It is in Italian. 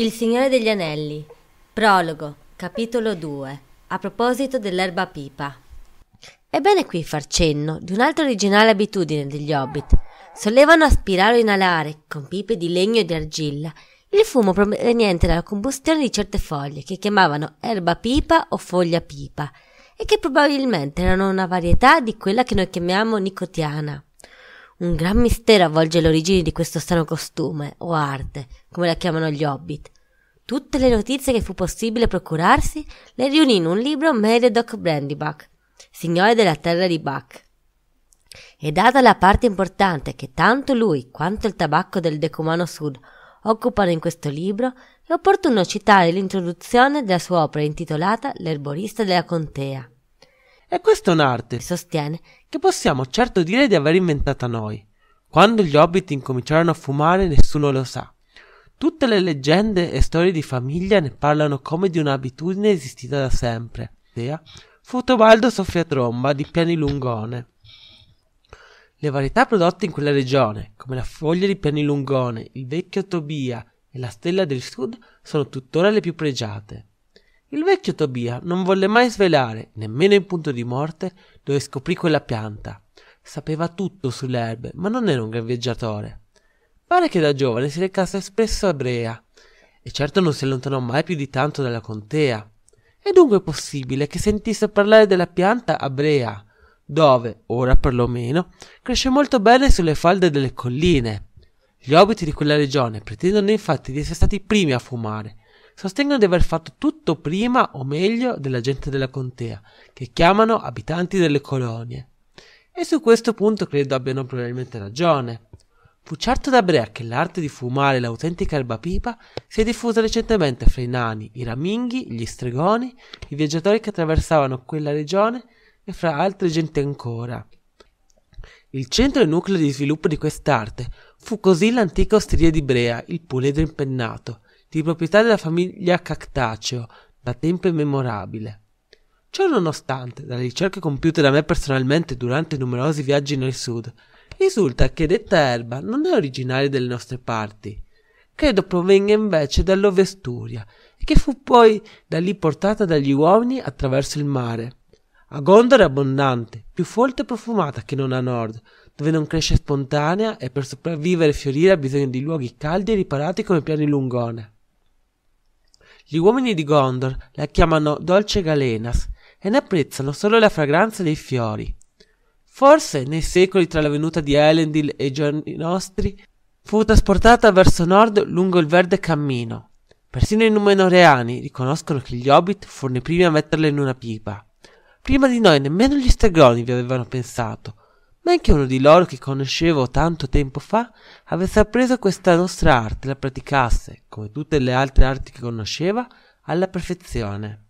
Il Signore degli Anelli, prologo, capitolo 2, a proposito dell'erba pipa. È bene qui far cenno di un'altra originale abitudine degli hobbit. Solevano aspirare o inalare, con pipe di legno e di argilla, il fumo proveniente dalla combustione di certe foglie che chiamavano erba pipa o foglia pipa e che probabilmente erano una varietà di quella che noi chiamiamo nicotiana. Un gran mistero avvolge le origini di questo strano costume, o arte, come la chiamano gli hobbit. Tutte le notizie che fu possibile procurarsi le riunì in un libro Meredoc Brandybuck, signore della terra di Buck. E data la parte importante che tanto lui quanto il tabacco del Decumano Sud occupano in questo libro, è opportuno citare l'introduzione della sua opera intitolata L'erborista della contea. E questa è un'arte, sostiene, che possiamo certo dire di aver inventata noi. Quando gli hobbit incominciarono a fumare nessuno lo sa. Tutte le leggende e storie di famiglia ne parlano come di un'abitudine esistita da sempre. Fu Tobaldo Soffiatromba di Pianilungone. Le varietà prodotte in quella regione, come la foglia di Pianilungone, il vecchio Tobia e la stella del sud, sono tuttora le più pregiate il vecchio tobia non volle mai svelare nemmeno in punto di morte dove scoprì quella pianta sapeva tutto sulle erbe ma non era un gran viaggiatore pare che da giovane si recasse spesso a brea e certo non si allontanò mai più di tanto dalla contea è dunque possibile che sentisse parlare della pianta a brea dove ora perlomeno, cresce molto bene sulle falde delle colline gli obiti di quella regione pretendono infatti di essere stati i primi a fumare sostengono di aver fatto tutto prima o meglio della gente della contea, che chiamano abitanti delle colonie. E su questo punto credo abbiano probabilmente ragione. Fu certo da Brea che l'arte di fumare l'autentica erbapipa si è diffusa recentemente fra i nani, i raminghi, gli stregoni, i viaggiatori che attraversavano quella regione e fra altre gente ancora. Il centro e nucleo di sviluppo di quest'arte fu così l'antica osteria di Brea, il puledro impennato, di proprietà della famiglia Cactaceo da tempo immemorabile. Ciò nonostante, dalle ricerche compiute da me personalmente durante numerosi viaggi nel sud, risulta che detta erba non è originaria delle nostre parti. Credo provenga invece dall'Ovesturia che fu poi da lì portata dagli uomini attraverso il mare. A Gondor è abbondante, più folta e profumata che non a nord, dove non cresce spontanea e per sopravvivere e fiorire ha bisogno di luoghi caldi e riparati come piani lungone. Gli uomini di Gondor la chiamano dolce galenas e ne apprezzano solo la fragranza dei fiori. Forse nei secoli tra la venuta di Elendil e i giorni nostri fu trasportata verso nord lungo il verde cammino. Persino i numenoreani riconoscono che gli hobbit furono i primi a metterla in una pipa. Prima di noi nemmeno gli stregoni vi avevano pensato, Neanche uno di loro che conoscevo tanto tempo fa avesse appreso questa nostra arte e la praticasse come tutte le altre arti che conosceva alla perfezione